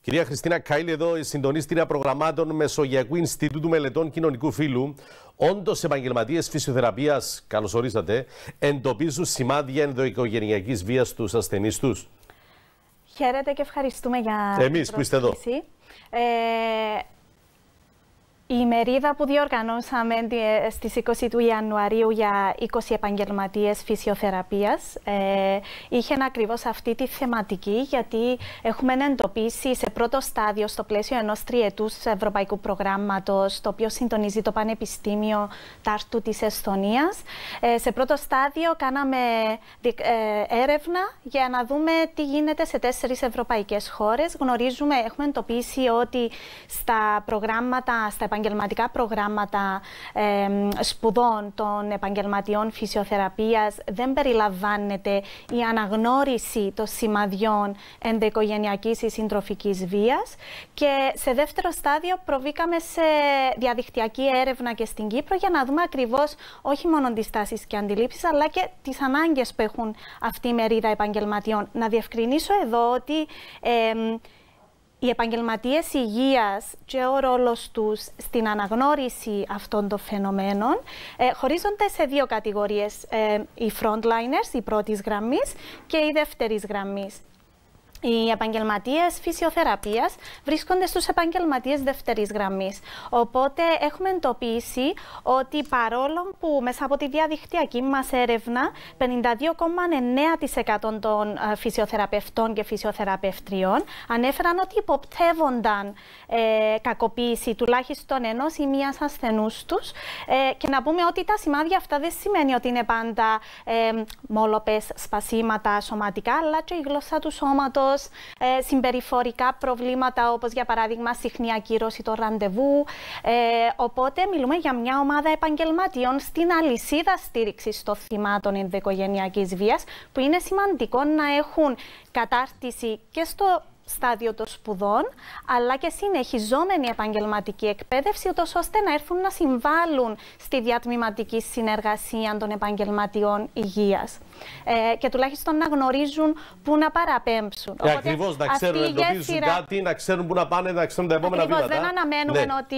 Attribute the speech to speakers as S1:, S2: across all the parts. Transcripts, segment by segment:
S1: Κυρία Χριστίνα Κάιλ, εδώ η συντονίστρια προγραμμάτων Μεσογειακού Ινστιτούτου Μελετών Κοινωνικού Φύλου. Όντως, επαγγελματίες φυσιοθεραπείας, καλώς ορίσατε, εντοπίζουν σημάδια ενδοοικογενειακής βίας στους ασθενείς τους.
S2: Χαίρετε και ευχαριστούμε για Εμείς την που είστε εδώ. Ε, η ημερίδα που διοργανώσαμε ε, στις 20 του Ιανουαρίου για 20 επαγγελματίες φυσιοθεραπείας ε, είχε ακριβώς αυτή τη θεματική γιατί έχουμε εντοπίσει σε πρώτο στάδιο στο πλαίσιο ενός τριετούς ευρωπαϊκού προγράμματος το οποίο συντονίζει το Πανεπιστήμιο Τάρτου της Εσθονίας. Ε, σε πρώτο στάδιο κάναμε ε, έρευνα για να δούμε τι γίνεται σε τέσσερις ευρωπαϊκές χώρες. Γνωρίζουμε, έχουμε εντοπίσει ότι στα προγράμματα, στα επαγγελματικά προγράμματα σπουδών των επαγγελματιών φυσιοθεραπείας δεν περιλαμβάνεται η αναγνώριση των σημαδιών ενδοοικογενειακής ή συντροφικής βίας και σε δεύτερο στάδιο προβήκαμε σε διαδικτυακή έρευνα και στην Κύπρο για να δούμε ακριβώς όχι μόνο τις τάσεις και αντιλήψεις αλλά και τις ανάγκες που έχουν αυτή η μερίδα επαγγελματιών. Να διευκρινίσω εδώ ότι... Οι επαγγελματίες υγείας και ο ρόλος τους στην αναγνώριση αυτών των φαινομένων ε, χωρίζονται σε δύο κατηγορίες: ε, οι frontliners, η πρώτης γραμμής και η δεύτερης γραμμής. Οι επαγγελματίες φυσιοθεραπείας βρίσκονται στους επαγγελματίες δεύτερης γραμμής. Οπότε έχουμε εντοπίσει ότι παρόλο που μέσα από τη διαδικτυακή μας έρευνα 52,9% των ε, φυσιοθεραπευτών και φυσιοθεραπευτριών ανέφεραν ότι υποπτεύονταν ε, κακοποίηση τουλάχιστον ενός ή μίας ασθενούς τους. Ε, και να πούμε ότι τα σημάδια αυτά δεν σημαίνει ότι είναι πάντα ε, μόλοπες, σπασίματα σωματικά, αλλά και η γλώσσα του σώματος ε, συμπεριφορικά προβλήματα όπως για παράδειγμα συχνή ακύρωση των ραντεβού. Ε, οπότε μιλούμε για μια ομάδα επαγγελματιών στην αλυσίδα στήριξης των θυμάτων ενδοικογενειακής βίας που είναι σημαντικό να έχουν κατάρτιση και στο στάδιο των σπουδών, αλλά και συνεχιζόμενη επαγγελματική εκπαίδευση, ώστε να έρθουν να συμβάλλουν στη διατμηματική συνεργασία των επαγγελματιών υγείας. Ε, και τουλάχιστον να γνωρίζουν πού να παραπέμψουν. Ε, Ακριβώς, να ξέρουν, να εντοπίζουν κάτι,
S1: να ξέρουν πού να πάνε, να ξέρουν τα επόμενα ακριβώς, βήματα. Δεν αναμένουμε ναι.
S2: ότι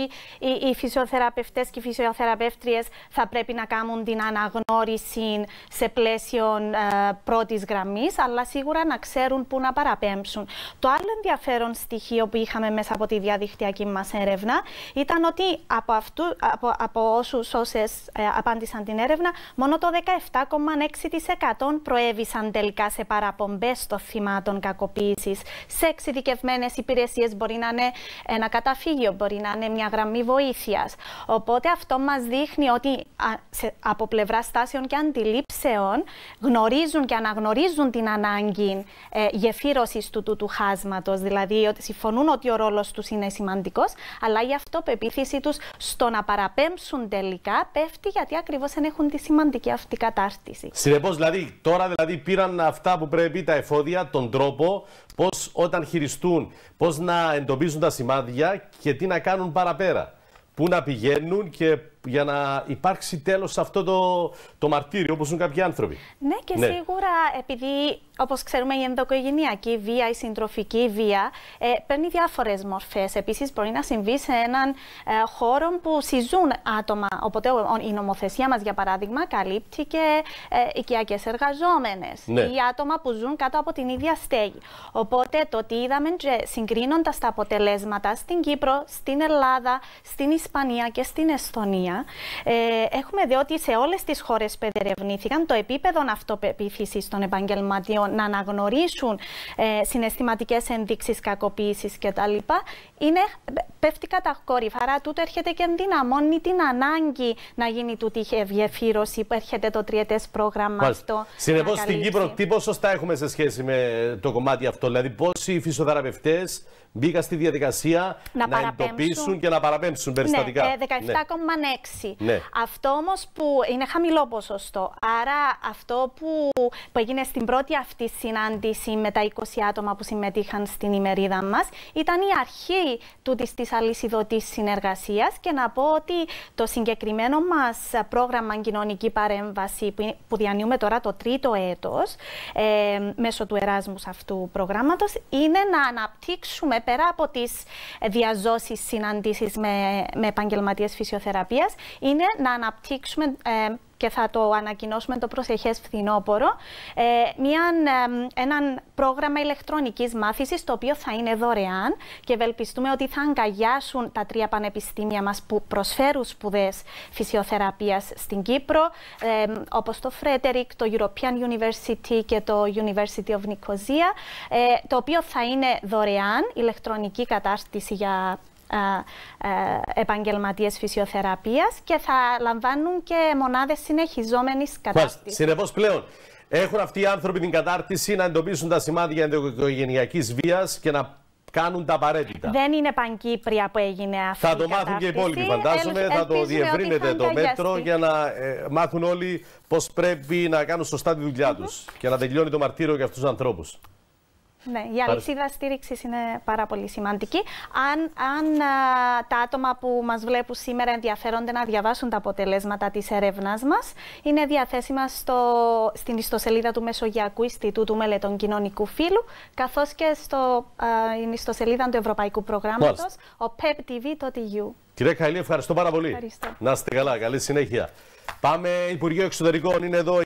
S2: οι, οι φυσιοθεραπευτές και οι φυσιοθεραπεύτριες θα πρέπει να κάνουν την αναγνώριση σε πλαίσιο ε, πρώτης γραμμής, αλλά σίγουρα να ξέρουν πού να παραπέμψουν. Το άλλο ενδιαφέρον στοιχείο που είχαμε μέσα από τη διαδικτυακή μας έρευνα ήταν ότι από, από, από όσους όσες ε, απάντησαν την έρευνα, μόνο το 17,6% προέβησαν τελικά σε παραπομπές των θυμάτων κακοποίησης. Σε εξειδικευμένες υπηρεσίες μπορεί να είναι ένα καταφύγιο, μπορεί να είναι μια γραμμή βοήθειας. Οπότε αυτό μας δείχνει ότι από πλευρά στάσεων και αντιλήψεων γνωρίζουν και αναγνωρίζουν την ανάγκη ε, γεφύρωσης του, του, του χάσματο. Δηλαδή ότι συμφωνούν ότι ο ρόλος τους είναι σημαντικός, αλλά η αυτοπεποίθηση τους στο να παραπέμψουν τελικά πέφτει γιατί ακριβώς δεν έχουν τη σημαντική αυτή κατάρτιση.
S1: Συνεπώς, δηλαδή, τώρα δηλαδή, πήραν αυτά που πρέπει, τα εφόδια, τον τρόπο, πώς όταν χειριστούν, πώς να εντοπίζουν τα σημάδια και τι να κάνουν παραπέρα. Πού να πηγαίνουν και για να υπάρξει τέλος σε αυτό το, το μαρτύριο, όπως ζουν κάποιοι άνθρωποι.
S2: Ναι, και ναι. σίγουρα επειδή, όπως ξέρουμε, η ενδοκογενειακή βία, η συντροφική βία ε, παίρνει διάφορες μορφές. Επίσης, μπορεί να συμβεί σε έναν ε, χώρο που συζούν άτομα. Οπότε, η νομοθεσία μας, για παράδειγμα, καλύπτει και ε, οικιακές εργαζόμενες ναι. ή άτομα που ζουν κάτω από την ίδια στέγη. Οπότε, το ότι είδαμε συγκρίνοντας τα αποτελέσματα στην Κύπρο, στην Ελλάδα, στην Ισπανία και στην Εσθονία. Ε, έχουμε δει ότι σε όλες τις χώρες που ερευνήθηκαν το επίπεδο αυτοπεποίθηση των επαγγελματιών να αναγνωρίσουν ε, συναισθηματικές ενδείξεις κακοποίησης κτλ. Είναι, πέφτει κόρυφα. Άρα τούτο έρχεται και ενδυναμώνει την ανάγκη να γίνει τούτη η γεφύρωση που έρχεται το τριετές πρόγραμμα. Συνεπώς στην Κύπρο,
S1: τι ποσοστά έχουμε σε σχέση με το κομμάτι αυτό, δηλαδή πόσοι φυσιοθεραπευτές μπήκαν στη διαδικασία να, εντοπίσουν και να παραπέμψουν περιστατικά. Ναι, 17,6
S2: ε, ναι. Αυτό όμως που είναι χαμηλό ποσοστό. Άρα αυτό που, που έγινε στην πρώτη αυτή συνάντηση με τα 20 άτομα που συμμετείχαν στην ημερίδα μας ήταν η αρχή τούτης της αλυσιδωτής συνεργασίας. Και να πω ότι το συγκεκριμένο μας πρόγραμμα κοινωνική παρέμβαση που διανύουμε τώρα το τρίτο έτος ε, μέσω του Εράσμους αυτού προγράμματος είναι να αναπτύξουμε πέρα από τις διαζώσεις συναντήσεις με, με επαγγελματίες φυσιοθεραπείας είναι να αναπτύξουμε ε, και θα το ανακοινώσουμε το προσεχές φθινόπωρο, ε, μια, ε, έναν πρόγραμμα ηλεκτρονικής μάθησης, το οποίο θα είναι δωρεάν και ευελπιστούμε ότι θα αγκαλιάσουν τα τρία πανεπιστήμια μας που προσφέρουν σπουδές φυσιοθεραπείας στην Κύπρο, ε, όπως το Frederick, το European University και το University of Nicosia, ε, το οποίο θα είναι δωρεάν ηλεκτρονική κατάρτιση για ε, ε, επαγγελματίες φυσιοθεραπείας και θα λαμβάνουν και μονάδες συνεχιζόμενης κατάρτισης.
S1: Συνεπώς πλέον έχουν αυτοί οι άνθρωποι την κατάρτιση να εντοπίσουν τα σημάδια ενδοοικογενειακής βίας και να κάνουν τα απαραίτητα.
S2: Δεν είναι πανκύπρια που έγινε αυτή Θα το μάθουν και οι υπόλοιποι, φαντάζομαι. θα το διευρύνεται το μέτρο για
S1: να ε, μάθουν όλοι πώς πρέπει να κάνουν σωστά τη δουλειά mm τους και να τελειώνει το μαρτύριο για αυτούς τους ανθρώπους.
S2: Ναι, η αλυσίδα στήριξη είναι πάρα πολύ σημαντική. Αν, αν τα άτομα που μας βλέπουν σήμερα ενδιαφέρονται να διαβάσουν τα αποτελέσματα της έρευνά μας, είναι διαθέσιμα στο, στην ιστοσελίδα του Μεσογειακού Ινστιτούτου Μελετών Κοινωνικού Φύλου, καθώς και στην ιστοσελίδα του Ευρωπαϊκού Προγράμματος, ο peptv.eu.
S1: Κύριε Καηλή, ευχαριστώ πάρα πολύ. Ευχαριστώ. Να είστε καλά, καλή συνέχεια. Πάμε Υπουργείο Εξωτερικών, είναι εδώ.